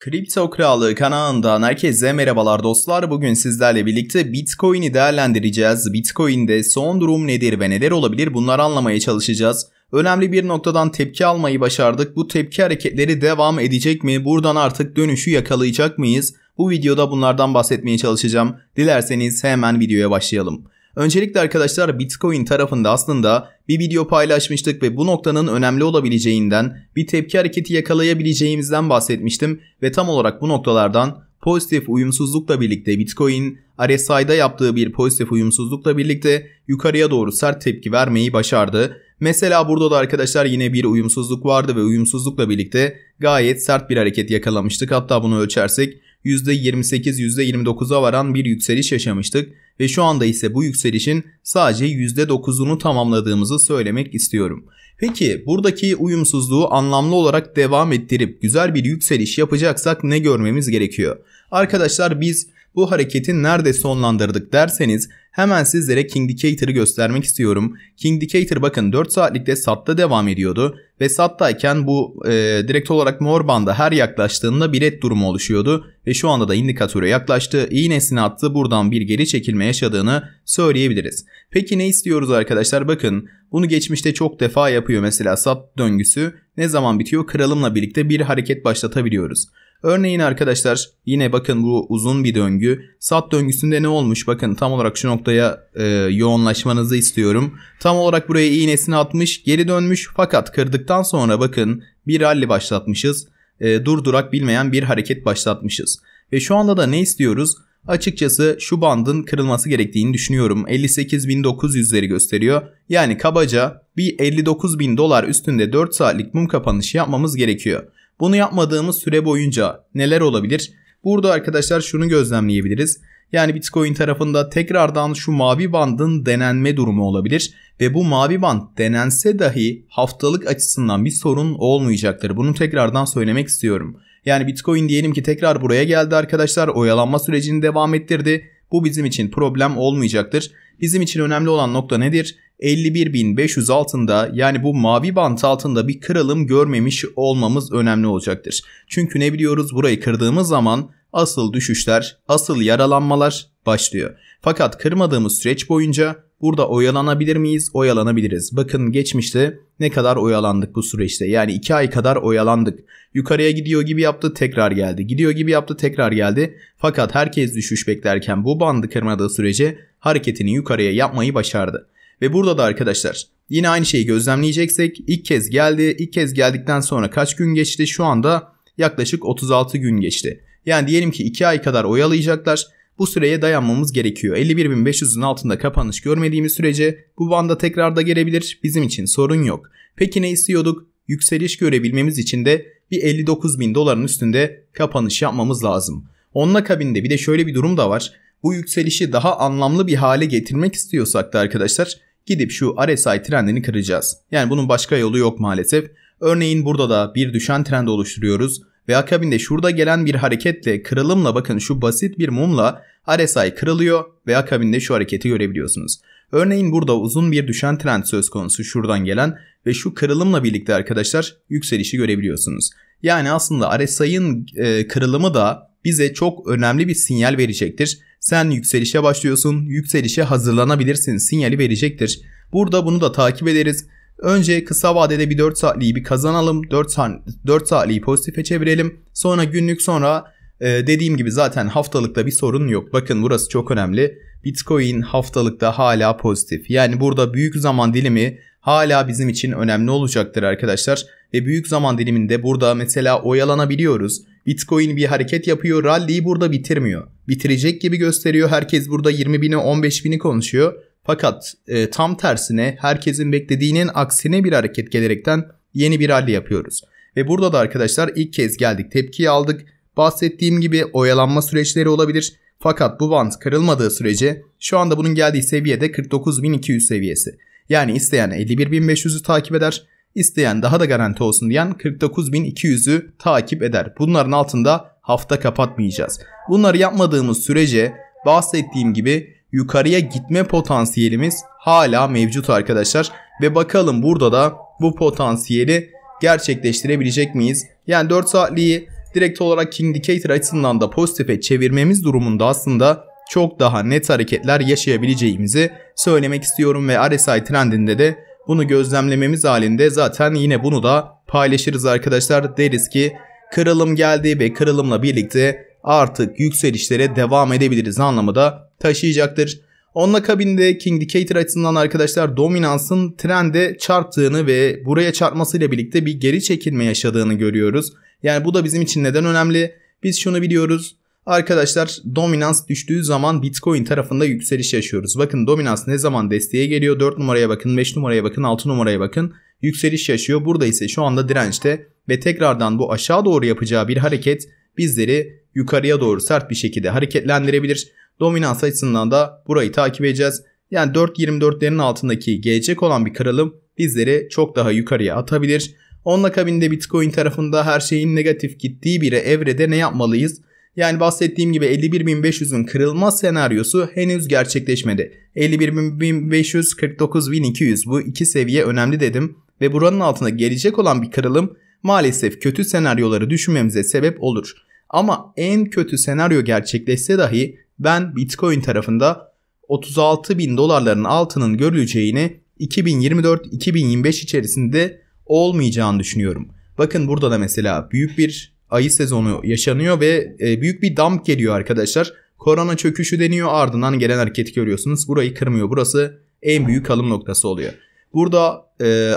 Kripto Krallığı kanalından herkese merhabalar dostlar. Bugün sizlerle birlikte Bitcoin'i değerlendireceğiz. Bitcoin'de son durum nedir ve neler olabilir bunları anlamaya çalışacağız. Önemli bir noktadan tepki almayı başardık. Bu tepki hareketleri devam edecek mi? Buradan artık dönüşü yakalayacak mıyız? Bu videoda bunlardan bahsetmeye çalışacağım. Dilerseniz hemen videoya başlayalım. Öncelikle arkadaşlar Bitcoin tarafında aslında bir video paylaşmıştık ve bu noktanın önemli olabileceğinden, bir tepki hareketi yakalayabileceğimizden bahsetmiştim ve tam olarak bu noktalardan pozitif uyumsuzlukla birlikte Bitcoin RSI'da yaptığı bir pozitif uyumsuzlukla birlikte yukarıya doğru sert tepki vermeyi başardı. Mesela burada da arkadaşlar yine bir uyumsuzluk vardı ve uyumsuzlukla birlikte gayet sert bir hareket yakalamıştık. Hatta bunu ölçersek %28-%29'a varan bir yükseliş yaşamıştık ve şu anda ise bu yükselişin sadece %9'unu tamamladığımızı söylemek istiyorum. Peki buradaki uyumsuzluğu anlamlı olarak devam ettirip güzel bir yükseliş yapacaksak ne görmemiz gerekiyor? Arkadaşlar biz bu hareketi nerede sonlandırdık derseniz hemen sizlere Kingdicator'ı göstermek istiyorum. Kingdicator bakın 4 saatlikte satta devam ediyordu ve sattayken bu e, direkt olarak mor banda her yaklaştığında bilet durumu oluşuyordu ve şu anda da indikatöre yaklaştı. İğnesini attı buradan bir geri çekilme yaşadığını söyleyebiliriz. Peki ne istiyoruz arkadaşlar bakın bunu geçmişte çok defa yapıyor mesela sat döngüsü ne zaman bitiyor kralımla birlikte bir hareket başlatabiliyoruz. Örneğin arkadaşlar yine bakın bu uzun bir döngü. Sat döngüsünde ne olmuş? Bakın tam olarak şu noktaya e, yoğunlaşmanızı istiyorum. Tam olarak buraya iğnesini atmış geri dönmüş fakat kırdıktan sonra bakın bir rally başlatmışız. E, durdurak bilmeyen bir hareket başlatmışız. Ve şu anda da ne istiyoruz? Açıkçası şu bandın kırılması gerektiğini düşünüyorum. 58.900'leri gösteriyor. Yani kabaca bir 59.000 dolar üstünde 4 saatlik mum kapanışı yapmamız gerekiyor. Bunu yapmadığımız süre boyunca neler olabilir? Burada arkadaşlar şunu gözlemleyebiliriz. Yani Bitcoin tarafında tekrardan şu mavi bandın denenme durumu olabilir ve bu mavi band denense dahi haftalık açısından bir sorun olmayacaktır. Bunu tekrardan söylemek istiyorum. Yani Bitcoin diyelim ki tekrar buraya geldi arkadaşlar oyalanma sürecini devam ettirdi bu bizim için problem olmayacaktır. Bizim için önemli olan nokta nedir? 51.500 altında yani bu mavi bant altında bir kırılım görmemiş olmamız önemli olacaktır. Çünkü ne biliyoruz burayı kırdığımız zaman asıl düşüşler, asıl yaralanmalar başlıyor. Fakat kırmadığımız süreç boyunca Burada oyalanabilir miyiz? Oyalanabiliriz. Bakın geçmişte ne kadar oyalandık bu süreçte. Yani 2 ay kadar oyalandık. Yukarıya gidiyor gibi yaptı tekrar geldi. Gidiyor gibi yaptı tekrar geldi. Fakat herkes düşüş beklerken bu bandı kırmadığı sürece hareketini yukarıya yapmayı başardı. Ve burada da arkadaşlar yine aynı şeyi gözlemleyeceksek ilk kez geldi. İlk kez geldikten sonra kaç gün geçti? Şu anda yaklaşık 36 gün geçti. Yani diyelim ki 2 ay kadar oyalayacaklar bu süreye dayanmamız gerekiyor. 51.500'ün altında kapanış görmediğimiz sürece bu banda tekrar da gelebilir. Bizim için sorun yok. Peki ne istiyorduk? Yükseliş görebilmemiz için de bir 59.000 doların üstünde kapanış yapmamız lazım. Onun akabinde bir de şöyle bir durum da var. Bu yükselişi daha anlamlı bir hale getirmek istiyorsak da arkadaşlar gidip şu RSI trendini kıracağız. Yani bunun başka yolu yok maalesef. Örneğin burada da bir düşen trend oluşturuyoruz ve akabinde şurada gelen bir hareketle kırılımla bakın şu basit bir mumla RSI kırılıyor ve akabinde şu hareketi görebiliyorsunuz. Örneğin burada uzun bir düşen trend söz konusu şuradan gelen ve şu kırılımla birlikte arkadaşlar yükselişi görebiliyorsunuz. Yani aslında RSI'ın e, kırılımı da bize çok önemli bir sinyal verecektir. Sen yükselişe başlıyorsun, yükselişe hazırlanabilirsin sinyali verecektir. Burada bunu da takip ederiz. Önce kısa vadede bir 4 saatliği bir kazanalım. 4, saat, 4 saatliği pozitife çevirelim. Sonra günlük sonra e, dediğim gibi zaten haftalıkta bir sorun yok. Bakın burası çok önemli. Bitcoin haftalıkta hala pozitif. Yani burada büyük zaman dilimi hala bizim için önemli olacaktır arkadaşlar. Ve büyük zaman diliminde burada mesela oyalanabiliyoruz. Bitcoin bir hareket yapıyor. Rally'yi burada bitirmiyor. Bitirecek gibi gösteriyor. Herkes burada 20 15.000'i konuşuyor. Fakat e, tam tersine herkesin beklediğinin aksine bir hareket gelerekten yeni bir rally yapıyoruz. Ve burada da arkadaşlar ilk kez geldik tepkiyi aldık. Bahsettiğim gibi oyalanma süreçleri olabilir. Fakat bu band kırılmadığı sürece şu anda bunun geldiği seviyede 49.200 seviyesi. Yani isteyen 51.500'ü takip eder. İsteyen daha da garanti olsun diyen 49.200'ü takip eder. Bunların altında hafta kapatmayacağız. Bunları yapmadığımız sürece bahsettiğim gibi yukarıya gitme potansiyelimiz hala mevcut arkadaşlar. Ve bakalım burada da bu potansiyeli gerçekleştirebilecek miyiz? Yani 4 saatliği direkt olarak King Indicator açısından da pozitife çevirmemiz durumunda aslında çok daha net hareketler yaşayabileceğimizi söylemek istiyorum ve RSI trendinde de bunu gözlemlememiz halinde zaten yine bunu da paylaşırız arkadaşlar. Deriz ki kırılım geldi ve kırılımla birlikte artık yükselişlere devam edebiliriz anlamı da taşıyacaktır. Onun kabinde King Decatur açısından arkadaşlar dominansın trende çarptığını ve buraya çarpmasıyla birlikte bir geri çekilme yaşadığını görüyoruz. Yani bu da bizim için neden önemli? Biz şunu biliyoruz. Arkadaşlar Dominance düştüğü zaman Bitcoin tarafında yükseliş yaşıyoruz. Bakın Dominance ne zaman desteğe geliyor? 4 numaraya bakın, 5 numaraya bakın, 6 numaraya bakın. Yükseliş yaşıyor. Burada ise şu anda dirençte ve tekrardan bu aşağı doğru yapacağı bir hareket bizleri yukarıya doğru sert bir şekilde hareketlendirebilir. Dominans açısından da burayı takip edeceğiz. Yani 4.24'lerin altındaki gelecek olan bir kırılım bizleri çok daha yukarıya atabilir. Onun akabinde Bitcoin tarafında her şeyin negatif gittiği bir evrede ne yapmalıyız? Yani bahsettiğim gibi 51.500'ün kırılma senaryosu henüz gerçekleşmedi. 51.500, 49.200 bu iki seviye önemli dedim ve buranın altına gelecek olan bir kırılım maalesef kötü senaryoları düşünmemize sebep olur. Ama en kötü senaryo gerçekleşse dahi ben Bitcoin tarafında 36 bin dolarların altının görüleceğini 2024-2025 içerisinde olmayacağını düşünüyorum. Bakın burada da mesela büyük bir ayı sezonu yaşanıyor ve e, büyük bir dump geliyor arkadaşlar. Korona çöküşü deniyor ardından gelen hareketi görüyorsunuz. Burayı kırmıyor. Burası en büyük alım noktası oluyor. Burada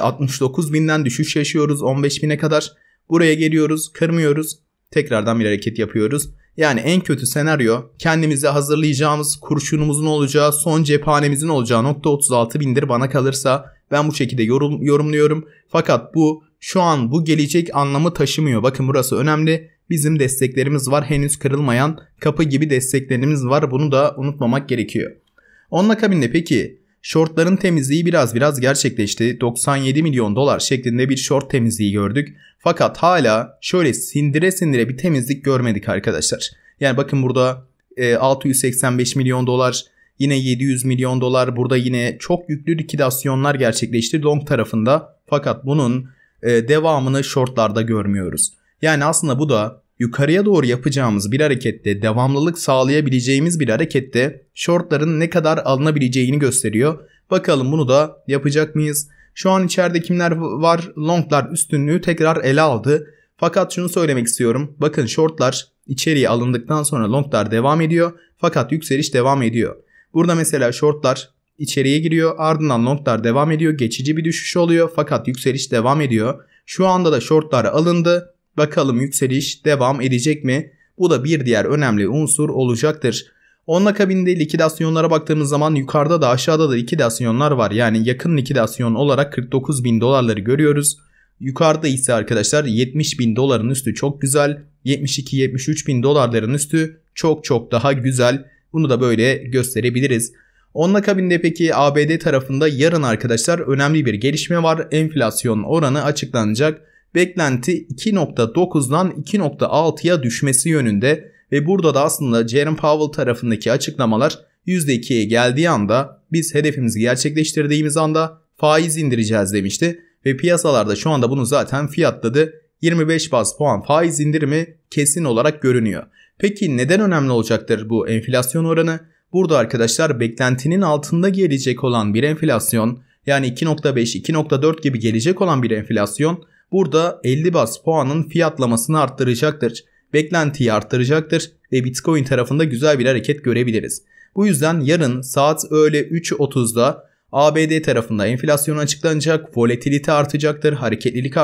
69 e, binden düşüş yaşıyoruz 15 bine kadar. Buraya geliyoruz kırmıyoruz. Tekrardan bir hareket yapıyoruz. Yani en kötü senaryo kendimize hazırlayacağımız kurşunumuzun olacağı son cephanemizin olacağı nokta 36 bindir bana kalırsa ben bu şekilde yorum, yorumluyorum. Fakat bu şu an bu gelecek anlamı taşımıyor. Bakın burası önemli. Bizim desteklerimiz var. Henüz kırılmayan kapı gibi desteklerimiz var. Bunu da unutmamak gerekiyor. Onun akabinde peki Shortların temizliği biraz biraz gerçekleşti. 97 milyon dolar şeklinde bir short temizliği gördük. Fakat hala şöyle sindire sindire bir temizlik görmedik arkadaşlar. Yani bakın burada 685 e, milyon dolar yine 700 milyon dolar burada yine çok yüklü likidasyonlar gerçekleşti long tarafında. Fakat bunun e, devamını shortlarda görmüyoruz. Yani aslında bu da yukarıya doğru yapacağımız bir harekette devamlılık sağlayabileceğimiz bir harekette shortların ne kadar alınabileceğini gösteriyor. Bakalım bunu da yapacak mıyız? Şu an içeride kimler var? Longlar üstünlüğü tekrar ele aldı. Fakat şunu söylemek istiyorum. Bakın shortlar içeriye alındıktan sonra longlar devam ediyor. Fakat yükseliş devam ediyor. Burada mesela shortlar içeriye giriyor. Ardından longlar devam ediyor. Geçici bir düşüş oluyor. Fakat yükseliş devam ediyor. Şu anda da shortlar alındı. Bakalım yükseliş devam edecek mi? Bu da bir diğer önemli unsur olacaktır. Onun akabinde likidasyonlara baktığımız zaman yukarıda da aşağıda da likidasyonlar var. Yani yakın likidasyon olarak 49 bin dolarları görüyoruz. Yukarıda ise arkadaşlar 70 bin doların üstü çok güzel. 72-73 bin dolarların üstü çok çok daha güzel. Bunu da böyle gösterebiliriz. Onun akabinde peki ABD tarafında yarın arkadaşlar önemli bir gelişme var. Enflasyon oranı açıklanacak beklenti 2.9'dan 2.6'ya düşmesi yönünde ve burada da aslında Jerome Powell tarafındaki açıklamalar %2'ye geldiği anda biz hedefimizi gerçekleştirdiğimiz anda faiz indireceğiz demişti ve piyasalarda şu anda bunu zaten fiyatladı. 25 bas puan faiz indirimi kesin olarak görünüyor. Peki neden önemli olacaktır bu enflasyon oranı? Burada arkadaşlar beklentinin altında gelecek olan bir enflasyon yani 2.5-2.4 gibi gelecek olan bir enflasyon Burada 50 bas puanın fiyatlamasını arttıracaktır. Beklentiyi arttıracaktır ve Bitcoin tarafında güzel bir hareket görebiliriz. Bu yüzden yarın saat öğle 3.30'da ABD tarafında enflasyon açıklanacak, volatilite artacaktır, hareketlilik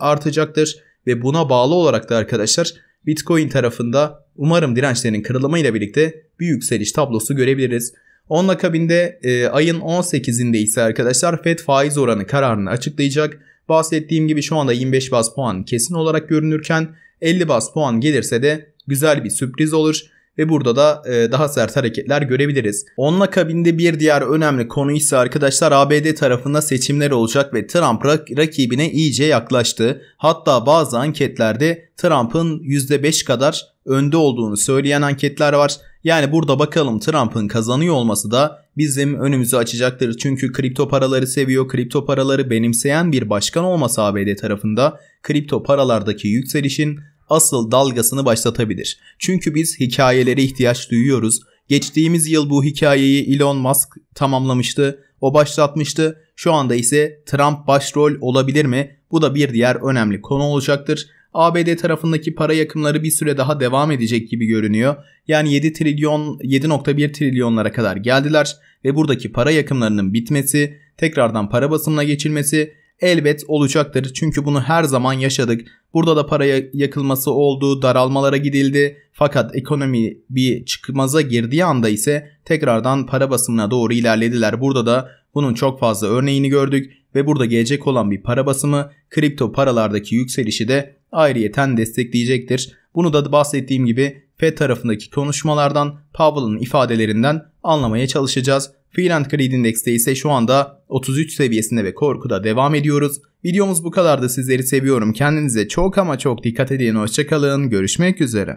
artacaktır ve buna bağlı olarak da arkadaşlar Bitcoin tarafında umarım dirençlerin kırılımıyla birlikte bir yükseliş tablosu görebiliriz. Onun akabinde e, ayın 18'inde ise arkadaşlar Fed faiz oranı kararını açıklayacak. Bahsettiğim gibi şu anda 25 bas puan kesin olarak görünürken 50 bas puan gelirse de güzel bir sürpriz olur ve burada da e, daha sert hareketler görebiliriz. Onun akabinde bir diğer önemli konu ise arkadaşlar ABD tarafında seçimler olacak ve Trump rak- rakibine iyice yaklaştı. Hatta bazı anketlerde Trump'ın %5 kadar önde olduğunu söyleyen anketler var. Yani burada bakalım Trump'ın kazanıyor olması da bizim önümüzü açacaktır. Çünkü kripto paraları seviyor. Kripto paraları benimseyen bir başkan olması ABD tarafında kripto paralardaki yükselişin asıl dalgasını başlatabilir. Çünkü biz hikayelere ihtiyaç duyuyoruz. Geçtiğimiz yıl bu hikayeyi Elon Musk tamamlamıştı. O başlatmıştı. Şu anda ise Trump başrol olabilir mi? Bu da bir diğer önemli konu olacaktır. ABD tarafındaki para yakımları bir süre daha devam edecek gibi görünüyor. Yani 7 trilyon 7.1 trilyonlara kadar geldiler ve buradaki para yakımlarının bitmesi, tekrardan para basımına geçilmesi elbet olacaktır. Çünkü bunu her zaman yaşadık. Burada da paraya yakılması oldu, daralmalara gidildi. Fakat ekonomi bir çıkmaza girdiği anda ise tekrardan para basımına doğru ilerlediler. Burada da bunun çok fazla örneğini gördük ve burada gelecek olan bir para basımı kripto paralardaki yükselişi de ayrıyeten destekleyecektir. Bunu da bahsettiğim gibi FED tarafındaki konuşmalardan Powell'ın ifadelerinden anlamaya çalışacağız. Fear Creed Index'te ise şu anda 33 seviyesinde ve korkuda devam ediyoruz. Videomuz bu kadardı sizleri seviyorum. Kendinize çok ama çok dikkat edin. Hoşçakalın. Görüşmek üzere.